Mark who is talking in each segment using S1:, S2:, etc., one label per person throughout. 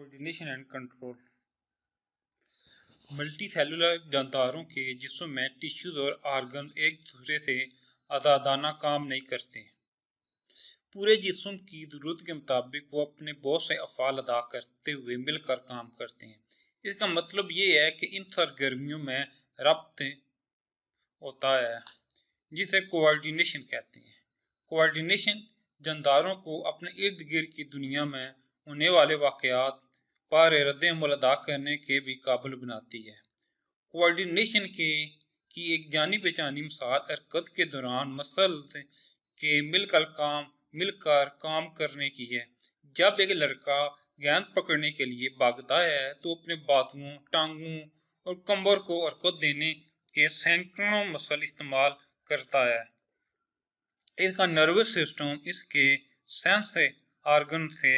S1: coordination and control multicellular जानदारों के जिसम में टिश्यूज और आर्गन एक दूसरे से आज़ादाना काम नहीं करते पूरे जिसम की ज़रूरत के मुताबिक वो अपने बहुत से अफ़ाल अदा करते हुए मिलकर काम करते हैं इसका मतलब ये है कि इन सरगर्मियों में रबत होता है जिसे कोऑर्डिनेशन कहते हैं कोऑर्डिनेशन जानदारों को अपने इर्द गिर्द की दुनिया में होने वाले वाकयात पर रद्द अमल अदा करने के भी काबिल बनाती है कोऑर्डिनेशन के की एक जानी पहचानी मिसाल हरकत के दौरान मसल के मिलकर काम मिलकर काम करने की है जब एक लड़का गेंद पकड़ने के लिए भागता है तो अपने बाथुओं टांगों और कंबर को हरकत देने के सैकड़ों मसल इस्तेमाल करता है इसका नर्वस सिस्टम इसके सेंस ऑर्गन से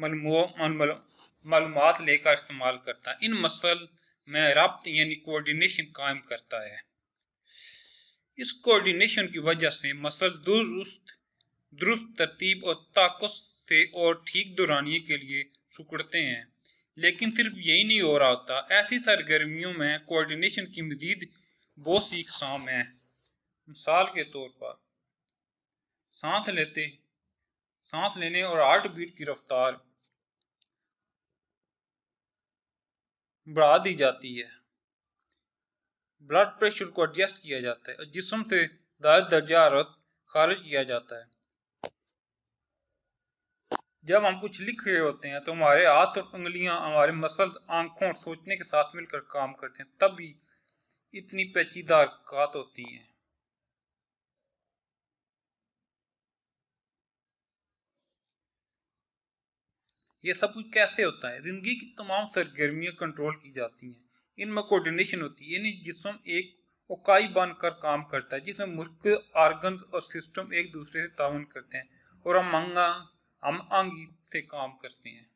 S1: मालूम लेकर इस्तेमाल करता है इन मसल में रबत यानी कोऑर्डिनेशन कायम करता है इस कोऑर्डिनेशन की वजह से मसल दुरुस्त दुरुस्त तरतीब और ताकत से और ठीक दुरानिए के लिए सुकड़ते हैं लेकिन सिर्फ यही नहीं हो रहा होता ऐसी सरगर्मियों में कोऑर्डिनेशन की मजीद बहुत सी इकसाम हैं मिसाल के तौर पर सांस लेते सांस लेने और हार्ट बीट की रफ्तार बढ़ा दी जाती है ब्लड प्रेशर को एडजस्ट किया जाता है और जिसम से दस दर्जा हरत खारिज किया जाता है जब हम कुछ लिख रहे होते हैं तो हमारे हाथ और उंगलियां हमारे मसल आंखों और सोचने के साथ मिलकर काम करते हैं तब भी इतनी पेचीदा हरकत होती हैं ये सब कुछ कैसे होता है ज़िंदगी की तमाम सरगर्मियाँ कंट्रोल की जाती हैं इनमें कोऑर्डिनेशन होती है यानी जिसम एक उकाई बनकर काम करता है जिसमें मुर्ख आर्गन और सिस्टम एक दूसरे से ताउन करते हैं और हम अंगा हम आंगी से काम करते हैं